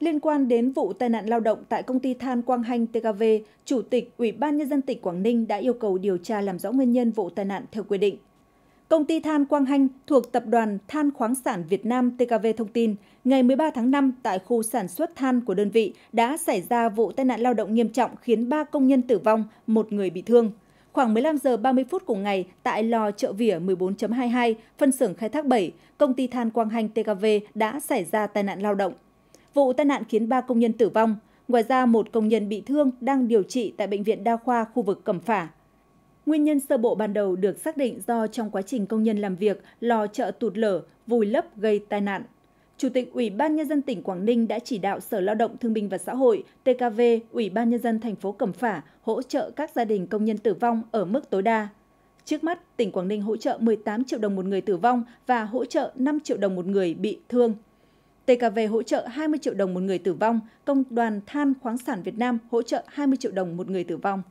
Liên quan đến vụ tai nạn lao động tại công ty than Quang Hanh TKV, Chủ tịch Ủy ban Nhân dân tỉnh Quảng Ninh đã yêu cầu điều tra làm rõ nguyên nhân vụ tai nạn theo quy định. Công ty than Quang Hanh thuộc Tập đoàn Than khoáng sản Việt Nam TKV thông tin, ngày 13 tháng 5 tại khu sản xuất than của đơn vị đã xảy ra vụ tai nạn lao động nghiêm trọng khiến 3 công nhân tử vong, một người bị thương. Khoảng 15 giờ 30 phút cùng ngày, tại lò chợ vỉa 14.22, phân xưởng khai thác 7, công ty than Quang Hanh TKV đã xảy ra tai nạn lao động. Vụ tai nạn khiến 3 công nhân tử vong, ngoài ra một công nhân bị thương đang điều trị tại Bệnh viện Đa khoa khu vực Cẩm Phả. Nguyên nhân sơ bộ ban đầu được xác định do trong quá trình công nhân làm việc, lò chợ tụt lở, vùi lấp gây tai nạn. Chủ tịch Ủy ban nhân dân tỉnh Quảng Ninh đã chỉ đạo Sở Lao động Thương binh và Xã hội, TKV, Ủy ban nhân dân thành phố Cẩm Phả hỗ trợ các gia đình công nhân tử vong ở mức tối đa. Trước mắt, tỉnh Quảng Ninh hỗ trợ 18 triệu đồng một người tử vong và hỗ trợ 5 triệu đồng một người bị thương. TKV hỗ trợ 20 triệu đồng một người tử vong, Công đoàn Than khoáng sản Việt Nam hỗ trợ 20 triệu đồng một người tử vong.